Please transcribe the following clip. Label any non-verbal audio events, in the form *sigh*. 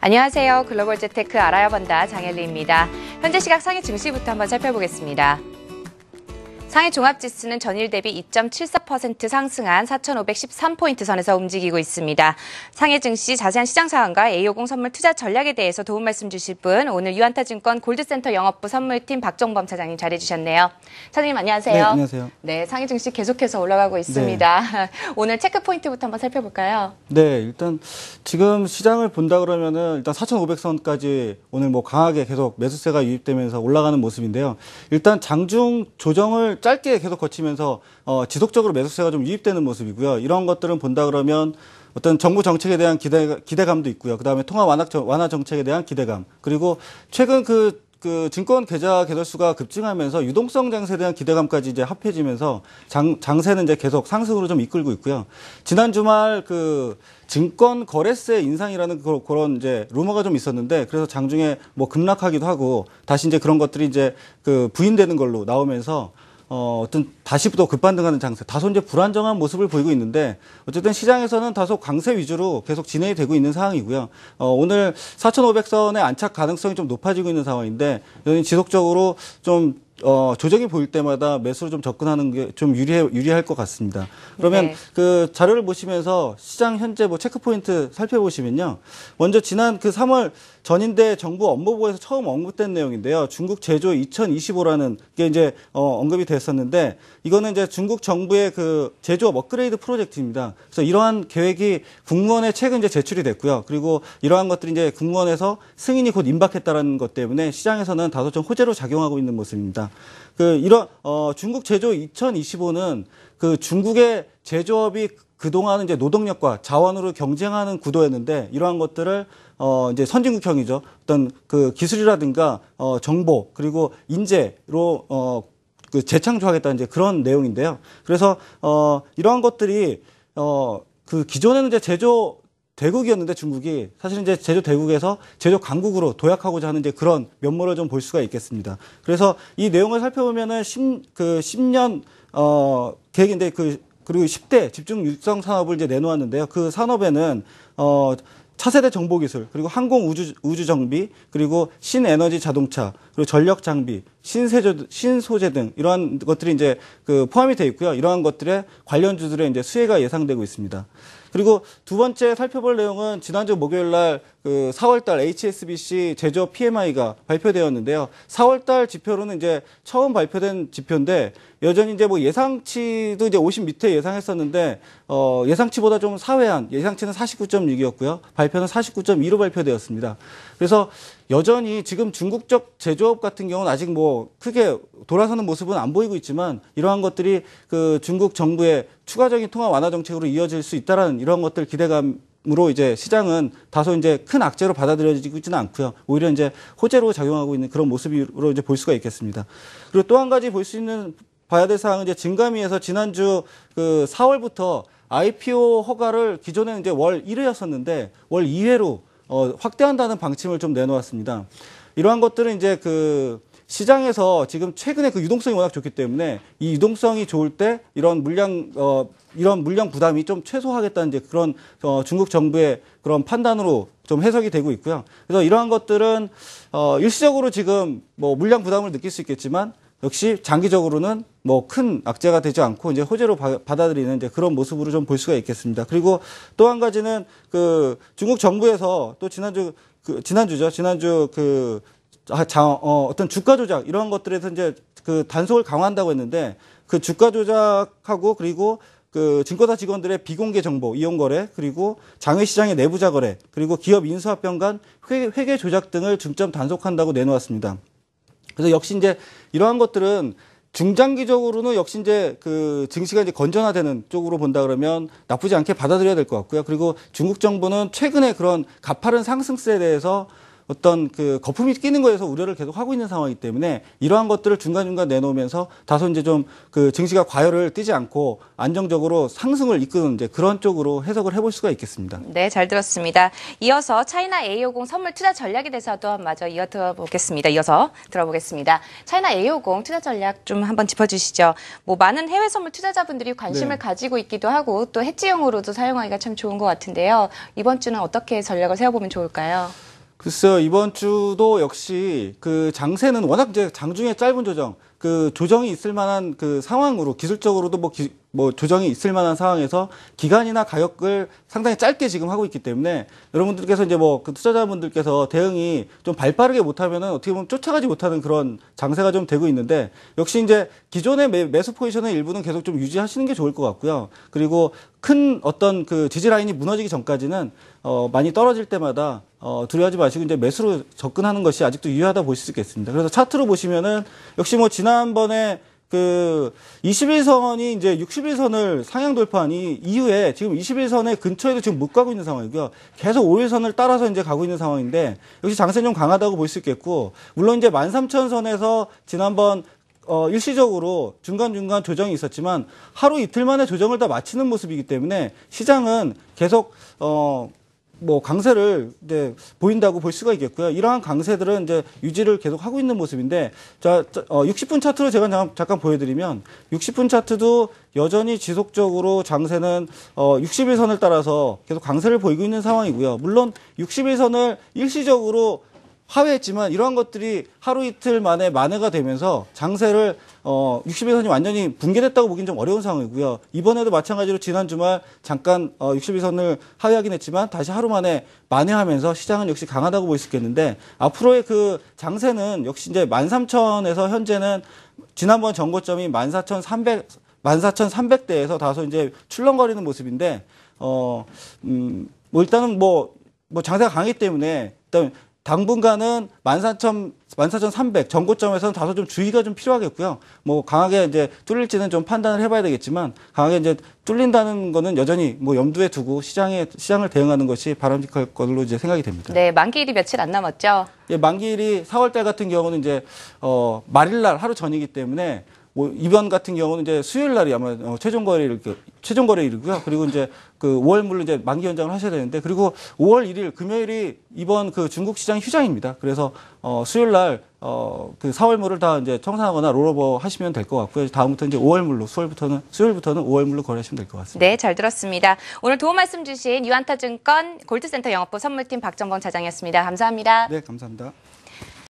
안녕하세요. 글로벌 재테크 알아야 본다 장엘리입니다. 현재 시각 상해 증시부터 한번 살펴보겠습니다. 상해 종합지수는 전일 대비 2.74% 상승한 4,513포인트 선에서 움직이고 있습니다. 상해 증시 자세한 시장 상황과 A50 선물 투자 전략에 대해서 도움 말씀 주실 분 오늘 유한타증권 골드센터 영업부 선물팀 박정범 차장님 잘해주셨네요. 차장님 안녕하세요. 네, 안녕하세요. 네, 상해 증시 계속해서 올라가고 있습니다. 네. *laughs* 오늘 체크 포인트부터 한번 살펴볼까요? 네, 일단 지금 시장을 본다 그러면은 일단 4,500선까지 오늘 뭐 강하게 계속 매수세가 유입되면서 올라가는 모습인데요. 일단 장중 조정을 짧게 계속 거치면서 어, 지속적으로 매수세가 좀 유입되는 모습이고요. 이런 것들은 본다 그러면 어떤 정부 정책에 대한 기대, 기대감도 있고요. 그 다음에 통화 완화, 완화 정책에 대한 기대감. 그리고 최근 그, 그 증권 계좌 개설수가 급증하면서 유동성 장세에 대한 기대감까지 이제 합해지면서 장, 장세는 이제 계속 상승으로 좀 이끌고 있고요. 지난 주말 그 증권 거래세 인상이라는 그, 그런 이제 루머가 좀 있었는데 그래서 장중에 뭐 급락하기도 하고 다시 이제 그런 것들이 이제 그 부인되는 걸로 나오면서 어, 어떤 다시 또 급반등하는 장세, 다소 이제 불안정한 모습을 보이고 있는데 어쨌든 시장에서는 다소 강세 위주로 계속 진행이 되고 있는 상황이고요. 어, 오늘 4,500선에 안착 가능성이 좀 높아지고 있는 상황인데 여전히 지속적으로 좀 어, 조정이 보일 때마다 매수로 좀 접근하는 게 좀 유리해, 유리할 것 같습니다. 그러면 네. 그 자료를 보시면서 시장 현재 뭐 체크포인트 살펴보시면요. 먼저 지난 그 3월 전인대 정부 업무보고에서 처음 언급된 내용인데요. 중국 제조 2025라는 게 이제 어, 언급이 됐었는데 이거는 이제 중국 정부의 그 제조업 업그레이드 프로젝트입니다. 그래서 이러한 계획이 국무원에 최근 이제 제출이 됐고요. 그리고 이러한 것들이 이제 국무원에서 승인이 곧 임박했다라는 것 때문에 시장에서는 다소 좀 호재로 작용하고 있는 모습입니다. 그 이런 어 중국 제조 2025는 그 중국의 제조업이 그동안은 이제 노동력과 자원으로 경쟁하는 구도였는데 이러한 것들을 어 이제 선진국형이죠. 어떤 그 기술이라든가 어 정보 그리고 인재로 어그 재창조하겠다는 이제 그런 내용인데요. 그래서 어 이러한 것들이 어그 기존에는 이제 제조 대국이었는데 중국이 사실 이제 제조 대국에서 제조 강국으로 도약하고자 하는 이제 그런 면모를 좀 볼 수가 있겠습니다. 그래서 이 내용을 살펴보면은 10, 그 10년 어 계획인데 그 그리고 10대 집중 육성 산업을 이제 내놓았는데요. 그 산업에는 어 차세대 정보 기술, 그리고 항공 우주 우주 정비, 그리고 신에너지 자동차, 그리고 전력 장비, 신세조 신소재 등 이러한 것들이 이제 그 포함이 돼 있고요. 이러한 것들의 관련주들의 이제 수혜가 예상되고 있습니다. 그리고 두 번째 살펴볼 내용은 지난주 목요일 날그 4월달 HSBC 제조업 PMI가 발표되었는데요. 4월달 지표로는 이제 처음 발표된 지표인데 여전히 이제 뭐 예상치도 이제 50 밑에 예상했었는데 어 예상치보다 좀 사회한 예상치는 49.6이었고요. 발표는 49.2로 발표되었습니다. 그래서 여전히 지금 중국적 제조업 같은 경우는 아직 뭐 크게 돌아서는 모습은 안 보이고 있지만 이러한 것들이 그 중국 정부의 추가적인 통화 완화 정책으로 이어질 수 있다라는 이런 것들 기대감 으로 이제 시장은 다소 이제 큰 악재로 받아들여지고 있지는 않고요. 오히려 이제 호재로 작용하고 있는 그런 모습으로 이제 볼 수가 있겠습니다. 그리고 또 한 가지 볼 수 있는 봐야 될 사항은 이제 증감위에서 지난주 그 4월부터 IPO 허가를 기존에 이제 월 1회였었는데 월 2회로 어, 확대한다는 방침을 좀 내놓았습니다. 이러한 것들은 이제 그 시장에서 지금 최근에 그 유동성이 워낙 좋기 때문에 이 유동성이 좋을 때 이런 물량 어 이런 물량 부담이 좀 최소화하겠다는 이제 그런 어 중국 정부의 그런 판단으로 좀 해석이 되고 있고요. 그래서 이러한 것들은 어 일시적으로 지금 뭐 물량 부담을 느낄 수 있겠지만 역시 장기적으로는 뭐 큰 악재가 되지 않고 이제 호재로 바, 받아들이는 이제 그런 모습으로 좀 볼 수가 있겠습니다. 그리고 또 한 가지는 그 중국 정부에서 또 지난주 그 지난주죠. 지난주 그 아, 자, 어, 어떤 주가 조작 이런 것들에서 이제 그 단속을 강화한다고 했는데 그 주가 조작하고 그리고 그 증권사 직원들의 비공개 정보 이용 거래 그리고 장외 시장의 내부자 거래 그리고 기업 인수합병 간 회계, 회계 조작 등을 중점 단속한다고 내놓았습니다. 그래서 역시 이제 이러한 것들은 중장기적으로는 역시 이제 그 증시가 이제 건전화되는 쪽으로 본다 그러면 나쁘지 않게 받아들여야 될 것 같고요. 그리고 중국 정부는 최근에 그런 가파른 상승세에 대해서 어떤 그 거품이 끼는 거에서 우려를 계속 하고 있는 상황이기 때문에 이러한 것들을 중간중간 내놓으면서 다소 이제 좀 그 증시가 과열을 띄지 않고 안정적으로 상승을 이끄는 이제 그런 쪽으로 해석을 해볼 수가 있겠습니다. 네, 잘 들었습니다. 이어서 차이나 A50 선물 투자 전략에 대해서 또한 마저 이어 들어보겠습니다. 이어서 들어보겠습니다. 차이나 A50 투자 전략 좀 한번 짚어주시죠. 뭐 많은 해외 선물 투자자분들이 관심을 네. 가지고 있기도 하고 또 해지용으로도 사용하기가 참 좋은 것 같은데요. 이번 주는 어떻게 전략을 세워보면 좋을까요? 글쎄요, 이번 주도 역시 그 장세는 워낙 이제 장중에 짧은 조정, 그 조정이 있을 만한 그 상황으로 기술적으로도 뭐 기, 뭐 조정이 있을 만한 상황에서 기간이나 가격을 상당히 짧게 지금 하고 있기 때문에 여러분들께서 이제 뭐그 투자자분들께서 대응이 좀 발빠르게 못하면은 어떻게 보면 쫓아가지 못하는 그런 장세가 좀 되고 있는데 역시 이제 기존의 매, 수 포지션의 일부는 계속 좀 유지하시는 게 좋을 것 같고요. 그리고 큰 어떤 그 지지 라인이 무너지기 전까지는 어 많이 떨어질 때마다 어 두려워하지 마시고 이제 매수로 접근하는 것이 아직도 유효하다 보실 수 있겠습니다. 그래서 차트로 보시면은 역시 뭐 지난번에 그 21선이 이제 61선을 상향 돌파한니 이후에 지금 21선의 근처에도 지금 못 가고 있는 상황이고요. 계속 5일선을 따라서 이제 가고 있는 상황인데 역시 장세 좀 강하다고 볼 수 있겠고 물론 이제 13,000선에서 지난번 어, 일시적으로 중간중간 조정이 있었지만 하루 이틀 만에 조정을 다 마치는 모습이기 때문에 시장은 계속 어, 뭐 강세를 이제 보인다고 볼 수가 있겠고요. 이러한 강세들은 이제 유지를 계속 하고 있는 모습인데 자, 어, 60분 차트로 제가 잠깐, 보여드리면 60분 차트도 여전히 지속적으로 장세는 어, 60일선을 따라서 계속 강세를 보이고 있는 상황이고요. 물론 60일선을 일시적으로 하회했지만 이러한 것들이 하루 이틀 만에 만회가 되면서 장세를 어, 61선이 완전히 붕괴됐다고 보기는 좀 어려운 상황이고요. 이번에도 마찬가지로 지난 주말 잠깐 어, 61선을 하회하긴 했지만 다시 하루 만에 만회하면서 시장은 역시 강하다고 볼 수 있겠는데 앞으로의 그 장세는 역시 이제 13,000에서 현재는 지난번 정고점이 14,300 14,300대에서 다소 이제 출렁거리는 모습인데 어, 음, 뭐 일단은 뭐, 뭐 장세가 강하기 때문에 일단 당분간은 14,000, 14,300 전고점에서는 다소 좀 주의가 좀 필요하겠고요. 뭐 강하게 이제 뚫릴지는 좀 판단을 해봐야 되겠지만 강하게 이제 뚫린다는 거는 여전히 뭐 염두에 두고 시장에 시장을 대응하는 것이 바람직할 걸로 이제 생각이 됩니다. 네, 만기일이 며칠 안 남았죠. 예, 만기일이 4월달 같은 경우는 이제 어 말일날 하루 전이기 때문에 뭐 이번 같은 경우는 이제 수요일 날이 아마 어, 최종 거래일 최종 거래일이고요. 그리고 이제 그 5월 물론 이제 만기 연장을 하셔야 되는데 그리고 5월 1일 금요일이 이번 그 중국 시장 휴장입니다. 그래서 어 수요일 날어그 4월 물을 다 이제 청산하거나 롤오버 하시면 될 것 같고요. 다음부터 이제 5월 물로 수요일부터는 수요일부터는 5월 물로 거래하시면 될 것 같습니다. 네, 잘 들었습니다. 오늘 도움 말씀 주신 유한타증권 골드센터 영업부 선물팀 박정범 차장이었습니다. 감사합니다. 네, 감사합니다.